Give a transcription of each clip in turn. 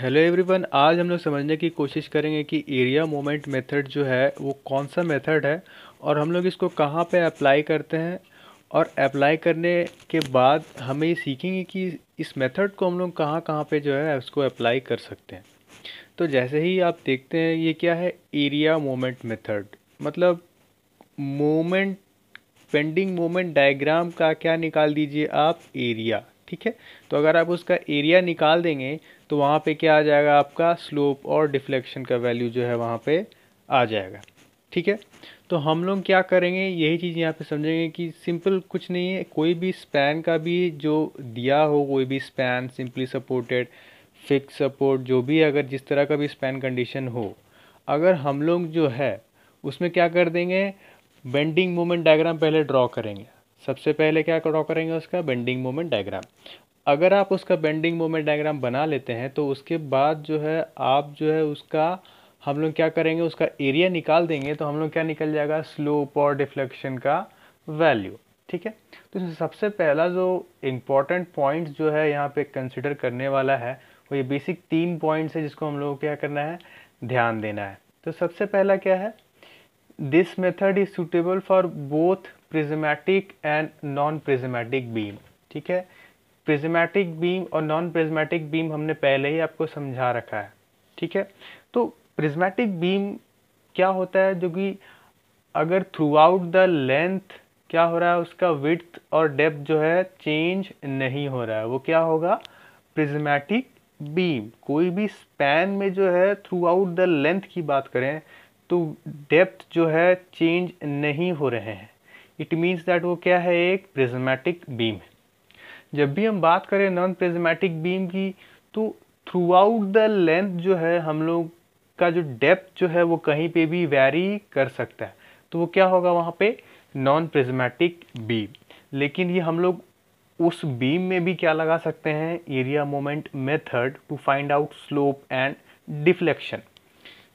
hello everyone आज हम लोग समझने की कोशिश करेंगे कि एरिया मोमेंट मेथड जो है वो कौन सा मेथड है और हम लोग इसको कहाँ पे अप्लाई करते हैं और अप्लाई करने के बाद हमें ये सीखेंगे कि इस मेथड को हम लोग कहाँ कहाँ पे जो है उसको अप्लाई कर सकते हैं तो जैसे ही आप देखते हैं ये क्या है एरिया मोमेंट मेथड मतलब मोमेंट पेंडिंग मोमेंट डायग्राम का क्या निकाल दीजिए आप एरिया ठीक है तो अगर आप उसका एरिया निकाल देंगे तो वहाँ पे क्या आ जाएगा आपका स्लोप और डिफ्लेक्शन का वैल्यू जो है वहाँ पे आ जाएगा ठीक है तो हम लोग क्या करेंगे यही चीज़ यहाँ पे समझेंगे कि सिंपल कुछ नहीं है कोई भी स्पैन का भी जो दिया हो कोई भी span simply supported fix support जो भी अगर जिस तरह का भी स्पैन कंडीशन हो अगर हम लोग जो है उसमें क्या कर देंगे बेंडिंग मोमेंट डायग्राम पहले ड्रॉ करेंगे सबसे पहले क्या ड्रॉ करेंगे उसका बेंडिंग मोमेंट डायग्राम अगर आप उसका बेंडिंग मोमेंट डायग्राम बना लेते हैं तो उसके बाद जो है आप जो है उसका हम लोग क्या करेंगे उसका एरिया निकाल देंगे तो हम लोग क्या निकल जाएगा स्लोप और डिफ्लेक्शन का वैल्यू ठीक है तो सबसे पहला जो इम्पॉर्टेंट पॉइंट जो है यहाँ पे कंसिडर करने वाला है वो ये बेसिक तीन पॉइंट्स है जिसको हम लोग को क्या करना है ध्यान देना है तो सबसे पहला क्या है this method is suitable for both prismatic and non prismatic beam ठीक है प्रिज्मेटिक बीम और नॉन प्रिज्मेटिक बीम हमने पहले ही आपको समझा रखा है ठीक है तो प्रिज्मेटिक बीम क्या होता है जो कि अगर थ्रू आउट द लेंथ क्या हो रहा है उसका विथ और डेप्थ जो है चेंज नहीं हो रहा है वो क्या होगा प्रिज्मेटिक बीम कोई भी स्पैन में जो है थ्रू आउट द लेंथ की बात करें तो डेप्थ जो है चेंज नहीं हो रहे हैं इट मीन्स दैट वो क्या है एक प्रिज्मेटिक बीम है जब भी हम बात करें नॉन प्रिज्मेटिक बीम की तो थ्रू आउट द लेंथ जो है हम लोग का जो डेप्थ जो है वो कहीं पे भी वेरी कर सकता है तो वो क्या होगा वहाँ पे नॉन प्रिज्मेटिक बीम लेकिन ये हम लोग उस बीम में भी क्या लगा सकते हैं area moment method to find out slope and deflection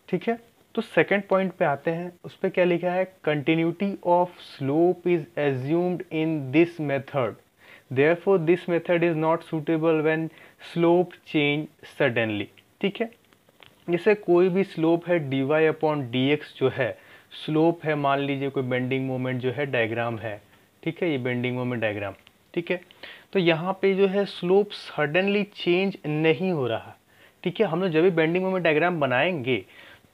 ठीक है तो सेकंड पॉइंट पे आते हैं उस पर क्या लिखा है continuity of slope is assumed in this method for this method is not suitable when slope change suddenly ठीक है जैसे कोई भी स्लोप है D Y upon D X जो है स्लोप है मान लीजिए कोई बेंडिंग मोमेंट जो है डायग्राम है ठीक है ये बेंडिंग मोमेंट डायग्राम ठीक है तो यहाँ पे जो है स्लोप सडनली चेंज नहीं हो रहा ठीक है हम लोग जब भी बेंडिंग मोमेंट डायग्राम बनाएंगे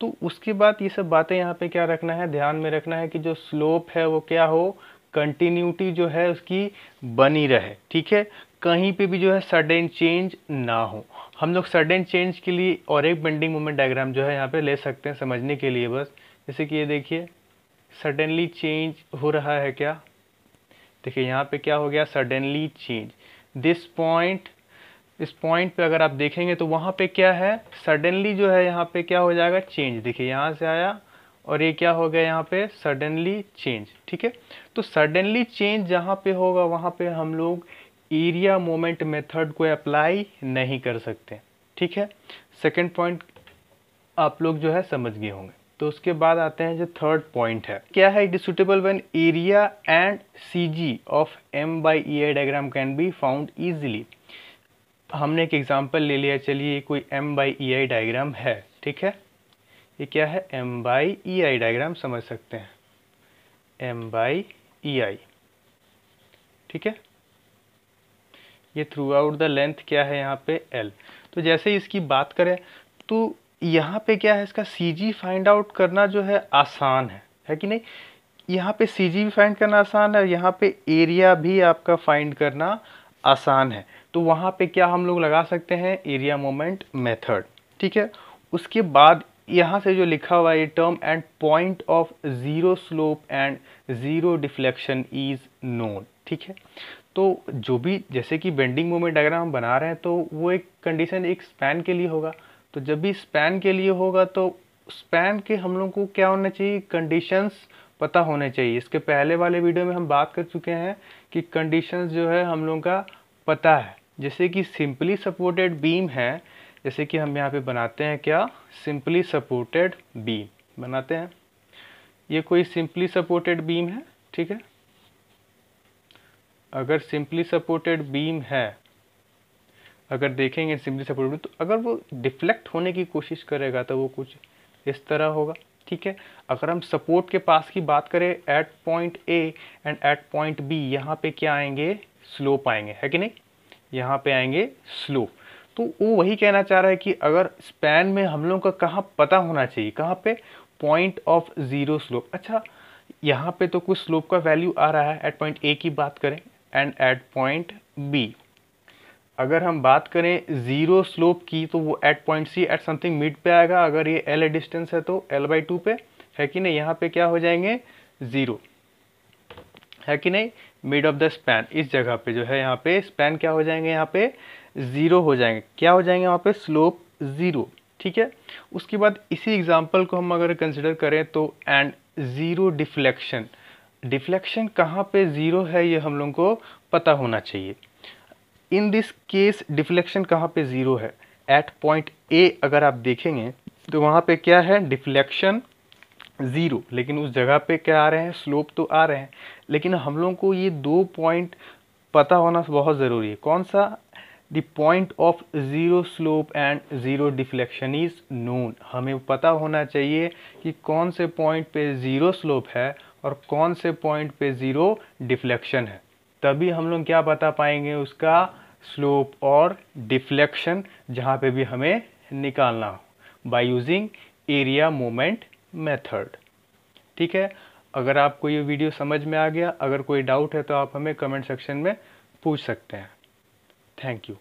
तो उसके बाद ये सब बातें यहाँ पे क्या रखना है ध्यान में रखना है कि जो स्लोप है वो क्या हो कंटिन्यूटी जो है उसकी बनी रहे ठीक है कहीं पे भी जो है सडन चेंज ना हो हम लोग सडन चेंज के लिए और एक बेंडिंग मोमेंट डायग्राम जो है यहाँ पे ले सकते हैं समझने के लिए बस जैसे कि ये देखिए सडनली चेंज हो रहा है क्या देखिए यहाँ पे क्या हो गया सडनली चेंज दिस पॉइंट इस पॉइंट पे अगर आप देखेंगे तो वहाँ पे क्या है सडनली जो है यहाँ पे क्या हो जाएगा चेंज देखिए यहाँ से आया और ये क्या हो गया यहाँ पे सडनली चेंज ठीक है तो सडनली चेंज जहाँ पे होगा वहाँ पे हम लोग एरिया मोमेंट मेथड को अप्लाई नहीं कर सकते ठीक है सेकेंड पॉइंट आप लोग जो है समझ गए होंगे तो उसके बाद आते हैं जो थर्ड पॉइंट है क्या है it is suitable when area and C G of M by E diagram can be found easily हमने एक एग्ज़ाम्पल ले लिया चलिए कोई M by E I diagram है ठीक है ये क्या है M by E I diagram समझ सकते हैं एम बाई ई आई ठीक है ये थ्रू आउट द लेंथ क्या है यहाँ पे एल तो जैसे इसकी बात करें तो यहाँ पे क्या है इसका सी जी फाइंड आउट करना जो है आसान है है कि नहीं यहाँ पे सी जी भी फाइंड करना आसान है यहाँ पे एरिया भी आपका फाइंड करना आसान है तो वहाँ पे क्या हम लोग लगा सकते हैं एरिया मोमेंट मेथड ठीक है उसके बाद यहाँ से जो लिखा हुआ है ये term and point of zero slope and zero deflection is known ठीक है तो जो भी जैसे कि बेंडिंग मोमेंट अगर हम बना रहे हैं तो वो एक कंडीशन एक स्पैन के लिए होगा तो जब भी स्पैन के लिए होगा तो स्पैन के हम लोग को क्या होना चाहिए कंडीशंस पता होने चाहिए इसके पहले वाले वीडियो में हम बात कर चुके हैं कि कंडीशंस जो है हम लोग का पता है जैसे कि सिंपली सपोर्टेड बीम है जैसे कि हम यहाँ पे बनाते हैं क्या सिंपली सपोर्टेड बीम बनाते हैं ये कोई सिंपली सपोर्टेड बीम है ठीक है अगर सिंपली सपोर्टेड बीम है अगर देखेंगे सिंपली सपोर्टेड तो अगर वो डिफ्लेक्ट होने की कोशिश करेगा तो वो कुछ इस तरह होगा ठीक है अगर हम सपोर्ट के पास की बात करें at point A and at point B यहाँ पे क्या आएंगे स्लोप आएंगे है कि नहीं यहाँ पे आएंगे स्लोप तो वो वही कहना चाह रहा है कि अगर स्पैन में हम लोगों का कहाँ पता होना चाहिए कहाँ पे पॉइंट ऑफ ज़ीरो स्लोप अच्छा यहाँ पे तो कुछ स्लोप का वैल्यू आ रहा है एट पॉइंट ए की बात करें एंड एट पॉइंट बी अगर हम बात करें ज़ीरो स्लोप की तो वो at point C at something mid पे आएगा अगर ये एल डिस्टेंस है तो एल बाई टू पे है कि नहीं यहाँ पे क्या हो जाएंगे ज़ीरो है कि नहीं मिड ऑफ द स्पैन इस जगह पे जो है यहाँ पे स्पैन क्या हो जाएंगे यहाँ पे ज़ीरो हो जाएंगे क्या हो जाएंगे वहाँ पे स्लोप ज़ीरो ठीक है उसके बाद इसी एग्जाम्पल को हम अगर कंसिडर करें तो एंड ज़ीरो डिफ्लेक्शन डिफ्लेक्शन कहाँ पे ज़ीरो है ये हम लोग को पता होना चाहिए इन दिस केस डिफ्लेक्शन कहाँ पे ज़ीरो है एट पॉइंट ए अगर आप देखेंगे तो वहाँ पे क्या है डिफ्लेक्शन ज़ीरो लेकिन उस जगह पे क्या आ रहे हैं स्लोप तो आ रहे हैं लेकिन हम लोगों को ये दो पॉइंट पता होना बहुत ज़रूरी है कौन सा the point of zero slope and zero deflection is known हमें पता होना चाहिए कि कौन से पॉइंट पे ज़ीरो स्लोप है और कौन से पॉइंट पे ज़ीरो डिफ्लेक्शन है तभी हम लोग क्या बता पाएंगे उसका स्लोप और डिफ्लेक्शन जहाँ पे भी हमें निकालना हो by using area moment method ठीक है अगर आपको ये वीडियो समझ में आ गया अगर कोई डाउट है तो आप हमें कमेंट सेक्शन में पूछ सकते हैं थैंक यू